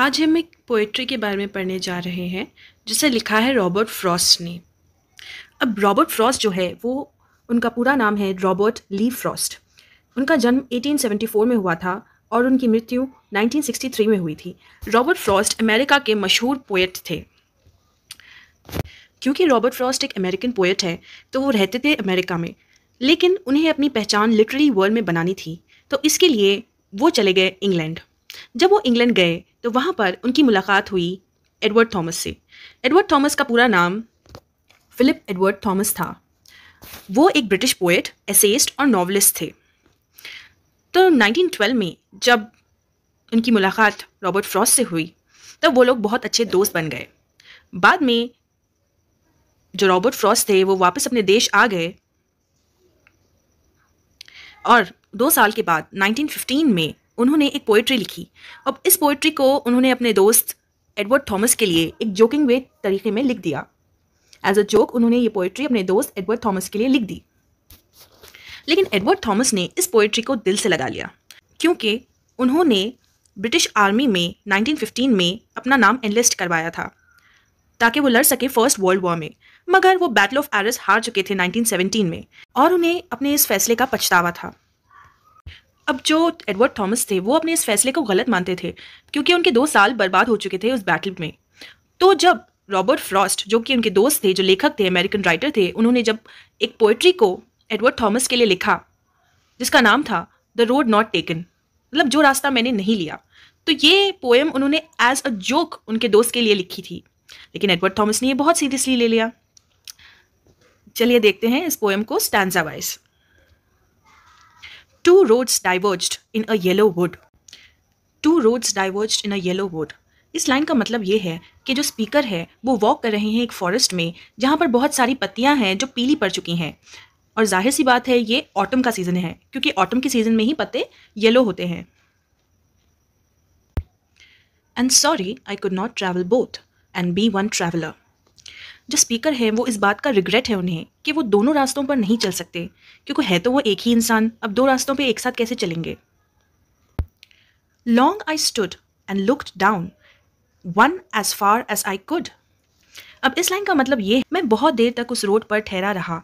आज हम एक पोएट्री के बारे में पढ़ने जा रहे हैं जिसे लिखा है रॉबर्ट फ्रॉस्ट ने अब रॉबर्ट फ्रॉस्ट जो है वो उनका पूरा नाम है रॉबर्ट ली फ्रॉस्ट उनका जन्म 1874 में हुआ था और उनकी मृत्यु 1963 में हुई थी रॉबर्ट फ्रॉस्ट अमेरिका के मशहूर पोएट थे क्योंकि रॉबर्ट फ्रॉस्ट एक अमेरिकन पोएट है तो वो रहते थे अमेरिका में लेकिन उन्हें अपनी पहचान लिटरेरी वर्ल्ड में बनानी थी तो इसके लिए वो चले गए इंग्लैंड जब वो इंग्लैंड गए तो वहाँ पर उनकी मुलाकात हुई एडवर्ड थॉमस से एडवर्ड थॉमस का पूरा नाम फिलिप एडवर्ड थॉमस था वो एक ब्रिटिश पोइट एसेस्ट और नॉवलिस्ट थे तो 1912 में जब उनकी मुलाकात रॉबर्ट फ्रॉस्ट से हुई तब वो लोग बहुत अच्छे दोस्त बन गए बाद में जो रॉबर्ट फ्रॉस्ट थे वो वापस अपने देश आ गए और दो साल के बाद 1915 में उन्होंने एक पोइट्री लिखी अब इस पोइट्री को उन्होंने अपने दोस्त एडवर्ड थॉमस के लिए एक जोकिंग वे तरीके में लिख दिया एज अ जोक उन्होंने ये पोइट्री अपने दोस्त एडवर्ड थॉमस के लिए लिख दी लेकिन एडवर्ड थॉमस ने इस पोइट्री को दिल से लगा लिया क्योंकि उन्होंने ब्रिटिश आर्मी में 1915 में अपना नाम एनलिस्ट करवाया था ताकि वो लड़ सके फर्स्ट वर्ल्ड वॉर में मगर वो बैटल ऑफ एरिस हार चुके थे 1917 में और उन्हें अपने इस फैसले का पछतावा था अब जो एडवर्ड थॉमस थे वो अपने इस फैसले को गलत मानते थे क्योंकि उनके दो साल बर्बाद हो चुके थे उस बैटल में तो जब रॉबर्ट फ्रॉस्ट जो कि उनके दोस्त थे जो लेखक थे अमेरिकन राइटर थे उन्होंने जब एक पोइट्री को एडवर्ड थॉमस के लिए लिखा जिसका नाम था द रोड नॉट टेकन मतलब जो रास्ता मैंने नहीं लिया तो ये पोएम उन्होंने एज अ जोक उनके दोस्त के लिए लिखी थी लेकिन एडवर्ड थॉमस ने ये बहुत सीरियसली ले लिया चलिए देखते हैं इस पोएम को stanza wise Two roads diverged in a yellow wood. Two roads diverge in a yellow wood इस लाइन का मतलब ये है कि जो स्पीकर है वो वॉक कर रहे हैं एक फॉरेस्ट में जहाँ पर बहुत सारी पत्तियाँ हैं जो पीली पड़ चुकी हैं और जाहिर सी बात है ये ऑटम का सीज़न है क्योंकि ऑटम के सीज़न में ही पत्ते येलो होते हैं and sorry I could not travel both and be one traveller जो स्पीकर है वो इस बात का रिग्रेट है उन्हें कि वो दोनों रास्तों पर नहीं चल सकते क्योंकि है तो वो एक ही इंसान अब दो रास्तों पर एक साथ कैसे चलेंगे long I stood and looked down one as far as I could अब इस लाइन का मतलब ये है मैं बहुत देर तक उस रोड पर ठहरा रहा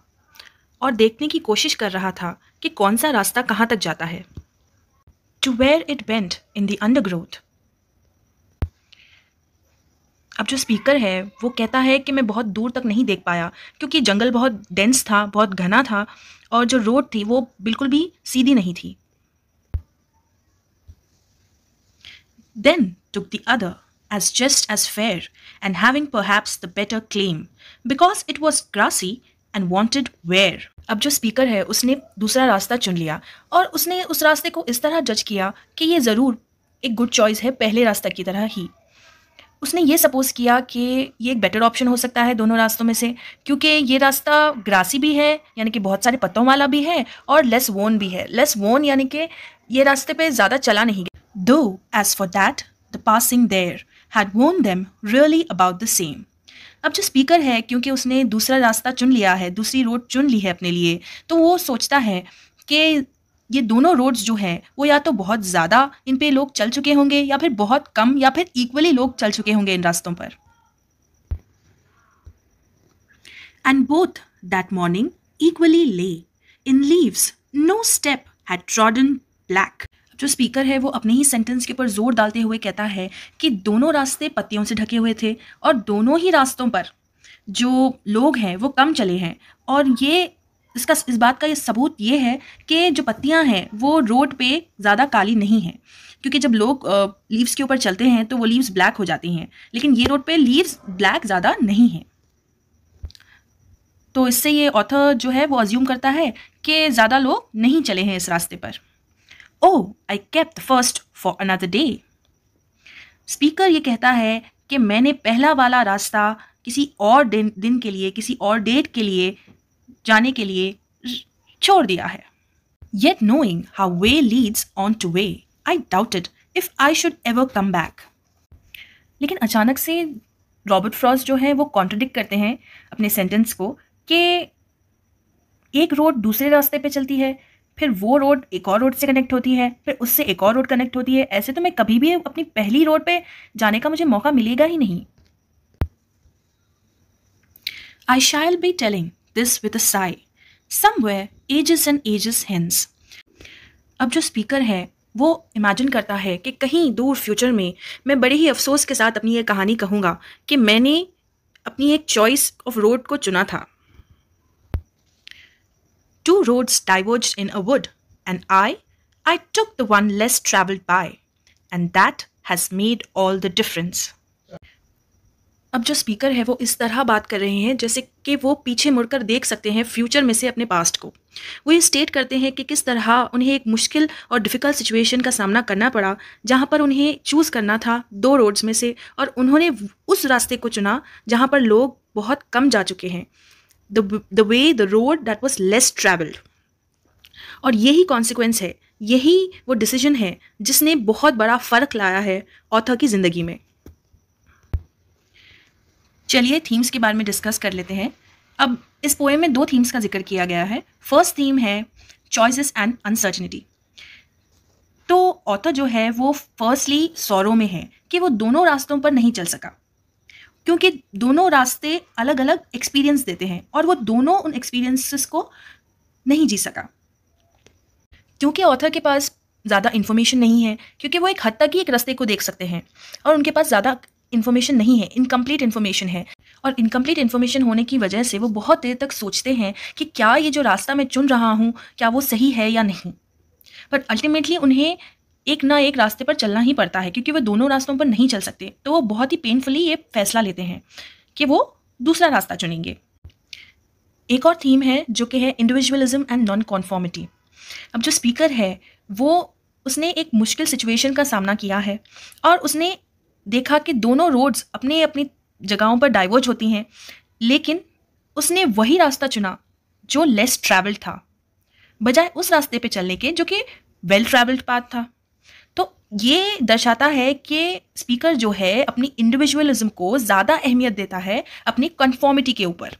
और देखने की कोशिश कर रहा था कि कौन सा रास्ता कहाँ तक जाता है to where it bend in the undergrowth अब जो स्पीकर है वो कहता है कि मैं बहुत दूर तक नहीं देख पाया क्योंकि जंगल बहुत डेंस था बहुत घना था और जो रोड थी वो बिल्कुल भी सीधी नहीं थी then took the other as just as fair and having perhaps the better claim because it was grassy and wanted wear अब जो स्पीकर है उसने दूसरा रास्ता चुन लिया और उसने उस रास्ते को इस तरह जज किया कि ये ज़रूर एक गुड चॉइस है पहले रास्ता की तरह ही उसने ये सपोज़ किया कि ये एक बेटर ऑप्शन हो सकता है दोनों रास्तों में से क्योंकि ये रास्ता ग्रासी भी है यानी कि बहुत सारे पत्तों वाला भी है और लेस वोन भी है लेस वोन यानी कि ये रास्ते पे ज़्यादा चला नहीं गया though as for that the passing there had worn them really about the same अब जो स्पीकर है क्योंकि उसने दूसरा रास्ता चुन लिया है दूसरी रोड चुन ली है अपने लिए तो वो सोचता है कि ये दोनों रोड्स जो हैं वो या तो बहुत ज़्यादा इन पे लोग चल चुके होंगे या फिर बहुत कम या फिर इक्वली लोग चल चुके होंगे इन रास्तों पर and both that morning equally lay in leaves no step had trodden black जो स्पीकर है वो अपने ही सेंटेंस के ऊपर जोर डालते हुए कहता है कि दोनों रास्ते पत्तियों से ढके हुए थे और दोनों ही रास्तों पर जो लोग हैं वो कम चले हैं और ये इसका इस बात का ये सबूत ये है कि जो पत्तियाँ हैं वो रोड पे ज़्यादा काली नहीं हैं क्योंकि जब लोग लीव्स के ऊपर चलते हैं तो वो लीव्स ब्लैक हो जाती हैं लेकिन ये रोड पे लीव्स ब्लैक ज़्यादा नहीं हैं तो इससे ये ऑथर जो है वो अज्यूम करता है कि ज़्यादा लोग नहीं चले हैं इस रास्ते पर oh I kept the first for another day speaker ये कहता है कि मैंने पहला वाला रास्ता किसी और दिन दिन के लिए किसी और डेट के लिए जाने के लिए छोड़ दिया है yet knowing how way leads on to way I doubted if I should ever come back लेकिन अचानक से रॉबर्ट फ्रॉस जो है वो कॉन्ट्रडिक्ट करते हैं अपने सेंटेंस को कि एक रोड दूसरे रास्ते पे चलती है फिर वो रोड एक और रोड से कनेक्ट होती है फिर उससे एक और रोड कनेक्ट होती है ऐसे तो मैं कभी भी अपनी पहली रोड पे जाने का मुझे मौका मिलेगा ही नहीं I shall be telling this with a sigh. Somewhere, ages and ages hence. अब जो स्पीकर है वो इमेजिन करता है कि कहीं दूर फ्यूचर में मैं बड़े ही अफसोस के साथ अपनी ये कहानी कहूँगा कि मैंने अपनी एक चॉइस ऑफ रोड को चुना था two roads diverge in a wood and I I took the one less travelled by and that has made all the difference अब जो स्पीकर है वो इस तरह बात कर रहे हैं जैसे कि वो पीछे मुड़कर देख सकते हैं फ्यूचर में से अपने पास्ट को वो ये स्टेट करते हैं कि किस तरह उन्हें एक मुश्किल और डिफ़िकल्ट सिचुएशन का सामना करना पड़ा जहाँ पर उन्हें चूज़ करना था दो रोड्स में से और उन्होंने उस रास्ते को चुना जहाँ पर लोग बहुत कम जा चुके हैं the way the road that was less travelled और यही कॉन्सिक्वेंस है यही वो डिसीजन है जिसने बहुत बड़ा फ़र्क लाया है ऑथर की ज़िंदगी में चलिए थीम्स के बारे में डिस्कस कर लेते हैं अब इस पोएम में दो थीम्स का जिक्र किया गया है फर्स्ट थीम है चॉइसेस एंड अनसर्टनिटी तो ऑथर जो है वो फर्स्टली सौरों में है कि वो दोनों रास्तों पर नहीं चल सका क्योंकि दोनों रास्ते अलग अलग एक्सपीरियंस देते हैं और वो दोनों उन एक्सपीरियंसेस को नहीं जी सका क्योंकि ऑथर के पास ज़्यादा इन्फॉर्मेशन नहीं है क्योंकि वो एक हद तक ही एक रास्ते को देख सकते हैं और उनके पास ज़्यादा इन्फॉर्मेशन नहीं है इनकम्प्लीट इन्फॉर्मेशन है और इनकम्प्लीट इन्फॉर्मेशन होने की वजह से वो बहुत देर तक सोचते हैं कि क्या ये जो रास्ता मैं चुन रहा हूँ क्या वो सही है या नहीं बट अल्टीमेटली उन्हें एक ना एक रास्ते पर चलना ही पड़ता है क्योंकि वो दोनों रास्तों पर नहीं चल सकते तो वो बहुत ही पेनफुली ये फैसला लेते हैं कि वो दूसरा रास्ता चुनेंगे एक और थीम है जो कि है इंडिविजुअलिज्म एंड नॉन कॉन्फॉर्मिटी अब जो स्पीकर है वो उसने एक मुश्किल सिचुएशन का सामना किया है और उसने देखा कि दोनों रोड्स अपने अपनी जगहों पर डाइवर्ज होती हैं लेकिन उसने वही रास्ता चुना जो लेस ट्रैवल्ड था बजाय उस रास्ते पे चलने के जो कि वेल ट्रैवल्ड पाथ था तो ये दर्शाता है कि स्पीकर जो है अपनी इंडिविजुअलिज्म को ज़्यादा अहमियत देता है अपनी कन्फॉर्मिटी के ऊपर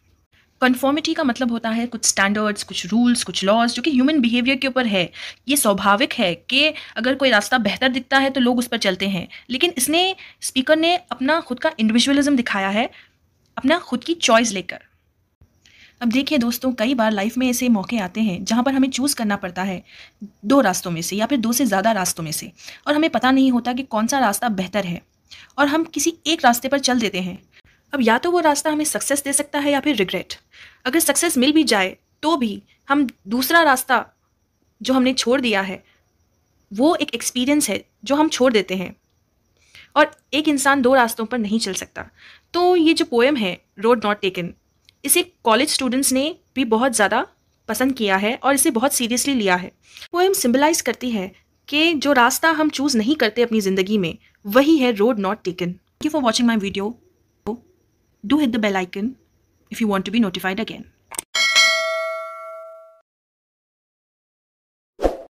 कन्फॉर्मिटी का मतलब होता है कुछ स्टैंडर्ड्स कुछ रूल्स कुछ लॉज जो कि ह्यूमन बिहेवियर के ऊपर है ये स्वाभाविक है कि अगर कोई रास्ता बेहतर दिखता है तो लोग उस पर चलते हैं लेकिन इसने स्पीकर ने अपना खुद का इंडिविजुअलिज्म दिखाया है अपना खुद की चॉइस लेकर अब देखिए दोस्तों कई बार लाइफ में ऐसे मौके आते हैं जहाँ पर हमें चूज़ करना पड़ता है दो रास्तों में से या फिर दो से ज़्यादा रास्तों में से और हमें पता नहीं होता कि कौन सा रास्ता बेहतर है और हम किसी एक रास्ते पर चल देते हैं अब या तो वो रास्ता हमें सक्सेस दे सकता है या फिर रिग्रेट अगर सक्सेस मिल भी जाए तो भी हम दूसरा रास्ता जो हमने छोड़ दिया है वो एक एक्सपीरियंस है जो हम छोड़ देते हैं और एक इंसान दो रास्तों पर नहीं चल सकता तो ये जो पोएम है रोड नॉट टेकन इसे कॉलेज स्टूडेंट्स ने भी बहुत ज़्यादा पसंद किया है और इसे बहुत सीरियसली लिया है पोएम सिम्बलाइज करती है कि जो रास्ता हम चूज़ नहीं करते अपनी ज़िंदगी में वही है road not taken thank you for watching my video do hit the bell icon if you want to be notified again.